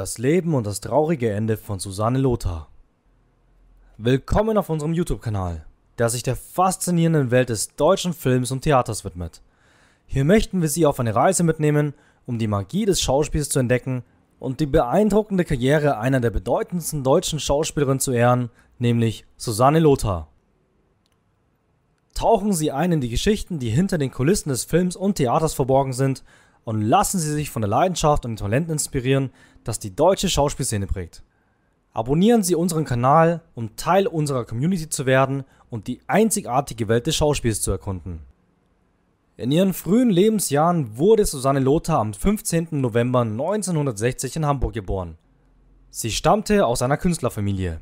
Das Leben und das traurige Ende von Susanne Lothar. Willkommen auf unserem YouTube-Kanal, der sich der faszinierenden Welt des deutschen Films und Theaters widmet. Hier möchten wir Sie auf eine Reise mitnehmen, um die Magie des Schauspiels zu entdecken und die beeindruckende Karriere einer der bedeutendsten deutschen Schauspielerinnen zu ehren, nämlich Susanne Lothar. Tauchen Sie ein in die Geschichten, die hinter den Kulissen des Films und Theaters verborgen sind und lassen Sie sich von der Leidenschaft und den Talenten inspirieren, das die deutsche Schauspielszene prägt. Abonnieren Sie unseren Kanal, um Teil unserer Community zu werden und die einzigartige Welt des Schauspiels zu erkunden. In ihren frühen Lebensjahren wurde Susanne Lothar am 15. November 1960 in Hamburg geboren. Sie stammte aus einer Künstlerfamilie.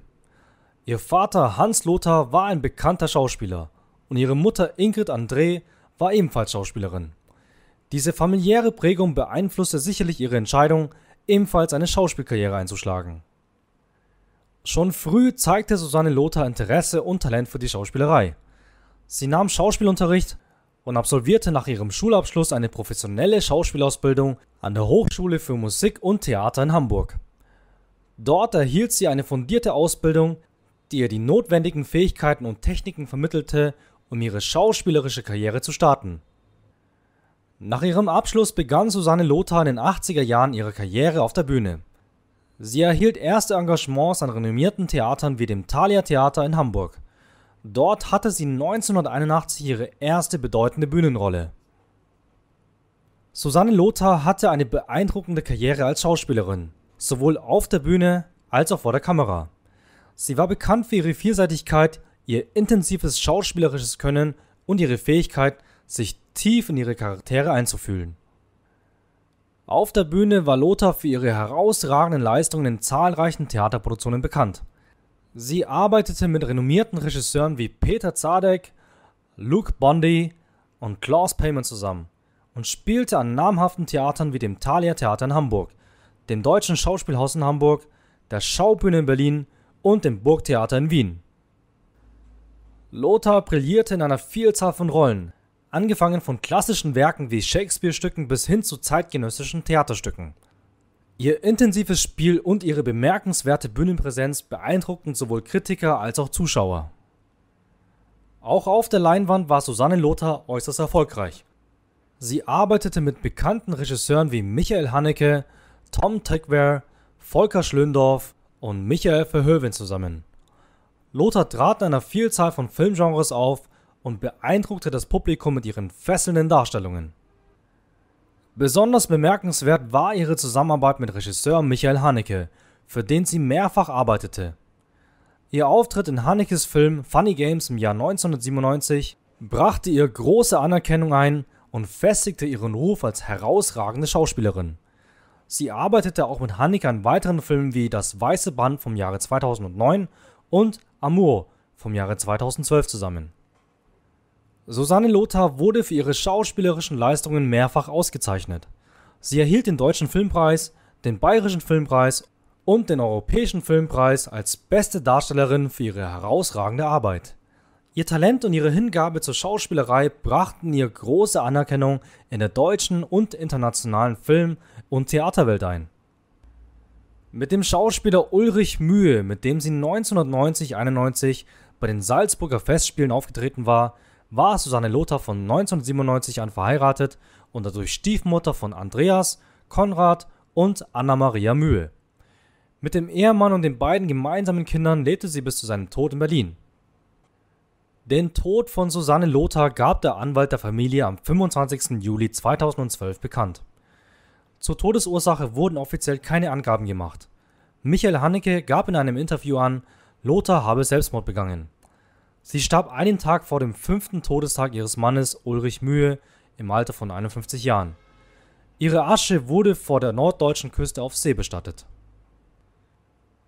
Ihr Vater Hans Lothar war ein bekannter Schauspieler und ihre Mutter Ingrid André war ebenfalls Schauspielerin. Diese familiäre Prägung beeinflusste sicherlich ihre Entscheidung, ebenfalls eine Schauspielkarriere einzuschlagen. Schon früh zeigte Susanne Lothar Interesse und Talent für die Schauspielerei. Sie nahm Schauspielunterricht und absolvierte nach ihrem Schulabschluss eine professionelle Schauspielausbildung an der Hochschule für Musik und Theater in Hamburg. Dort erhielt sie eine fundierte Ausbildung, die ihr die notwendigen Fähigkeiten und Techniken vermittelte, um ihre schauspielerische Karriere zu starten. Nach ihrem Abschluss begann Susanne Lothar in den 80er Jahren ihre Karriere auf der Bühne. Sie erhielt erste Engagements an renommierten Theatern wie dem Thalia Theater in Hamburg. Dort hatte sie 1981 ihre erste bedeutende Bühnenrolle. Susanne Lothar hatte eine beeindruckende Karriere als Schauspielerin, sowohl auf der Bühne als auch vor der Kamera. Sie war bekannt für ihre Vielseitigkeit, ihr intensives schauspielerisches Können und ihre Fähigkeit, sich tief in ihre Charaktere einzufühlen. Auf der Bühne war Lothar für ihre herausragenden Leistungen in zahlreichen Theaterproduktionen bekannt. Sie arbeitete mit renommierten Regisseuren wie Peter Zadek, Luke Bondi und Klaus Payman zusammen und spielte an namhaften Theatern wie dem Thalia Theater in Hamburg, dem Deutschen Schauspielhaus in Hamburg, der Schaubühne in Berlin und dem Burgtheater in Wien. Lothar brillierte in einer Vielzahl von Rollen, angefangen von klassischen Werken wie Shakespeare-Stücken bis hin zu zeitgenössischen Theaterstücken. Ihr intensives Spiel und ihre bemerkenswerte Bühnenpräsenz beeindruckten sowohl Kritiker als auch Zuschauer. Auch auf der Leinwand war Susanne Lothar äußerst erfolgreich. Sie arbeitete mit bekannten Regisseuren wie Michael Haneke, Tom Teckware, Volker Schlöndorff und Michael Verhoeven zusammen. Lothar trat in einer Vielzahl von Filmgenres auf, und beeindruckte das Publikum mit ihren fesselnden Darstellungen. Besonders bemerkenswert war ihre Zusammenarbeit mit Regisseur Michael Haneke, für den sie mehrfach arbeitete. Ihr Auftritt in Hanekes Film Funny Games im Jahr 1997 brachte ihr große Anerkennung ein und festigte ihren Ruf als herausragende Schauspielerin. Sie arbeitete auch mit Haneke an weiteren Filmen wie Das Weiße Band vom Jahre 2009 und Amour vom Jahre 2012 zusammen. Susanne Lothar wurde für ihre schauspielerischen Leistungen mehrfach ausgezeichnet. Sie erhielt den Deutschen Filmpreis, den Bayerischen Filmpreis und den Europäischen Filmpreis als beste Darstellerin für ihre herausragende Arbeit. Ihr Talent und ihre Hingabe zur Schauspielerei brachten ihr große Anerkennung in der deutschen und internationalen Film- und Theaterwelt ein. Mit dem Schauspieler Ulrich Mühe, mit dem sie 1990-91 bei den Salzburger Festspielen aufgetreten war, war Susanne Lothar von 1997 an verheiratet und dadurch Stiefmutter von Andreas, Konrad und Anna-Maria Mühe. Mit dem Ehemann und den beiden gemeinsamen Kindern lebte sie bis zu seinem Tod in Berlin. Den Tod von Susanne Lothar gab der Anwalt der Familie am 25. Juli 2012 bekannt. Zur Todesursache wurden offiziell keine Angaben gemacht. Michael Haneke gab in einem Interview an, Lothar habe Selbstmord begangen. Sie starb einen Tag vor dem fünften Todestag ihres Mannes Ulrich Mühe im Alter von 51 Jahren. Ihre Asche wurde vor der norddeutschen Küste auf See bestattet.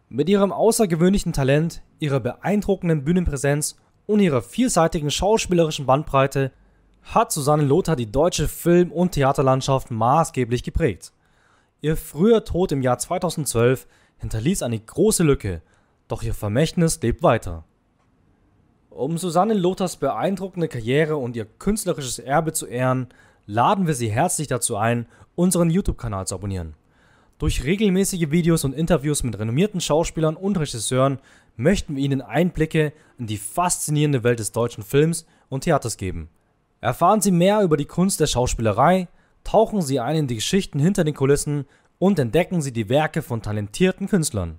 Mit ihrem außergewöhnlichen Talent, ihrer beeindruckenden Bühnenpräsenz und ihrer vielseitigen schauspielerischen Bandbreite hat Susanne Lothar die deutsche Film- und Theaterlandschaft maßgeblich geprägt. Ihr früher Tod im Jahr 2012 hinterließ eine große Lücke, doch ihr Vermächtnis lebt weiter. Um Susanne Lothars beeindruckende Karriere und ihr künstlerisches Erbe zu ehren, laden wir Sie herzlich dazu ein, unseren YouTube-Kanal zu abonnieren. Durch regelmäßige Videos und Interviews mit renommierten Schauspielern und Regisseuren möchten wir Ihnen Einblicke in die faszinierende Welt des deutschen Films und Theaters geben. Erfahren Sie mehr über die Kunst der Schauspielerei, tauchen Sie ein in die Geschichten hinter den Kulissen und entdecken Sie die Werke von talentierten Künstlern.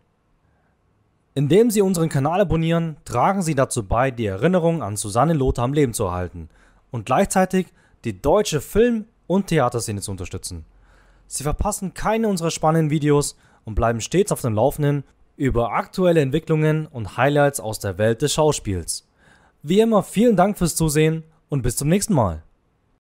Indem Sie unseren Kanal abonnieren, tragen Sie dazu bei, die Erinnerung an Susanne Lothar am Leben zu erhalten und gleichzeitig die deutsche Film- und Theaterszene zu unterstützen. Sie verpassen keine unserer spannenden Videos und bleiben stets auf dem Laufenden über aktuelle Entwicklungen und Highlights aus der Welt des Schauspiels. Wie immer vielen Dank fürs Zusehen und bis zum nächsten Mal.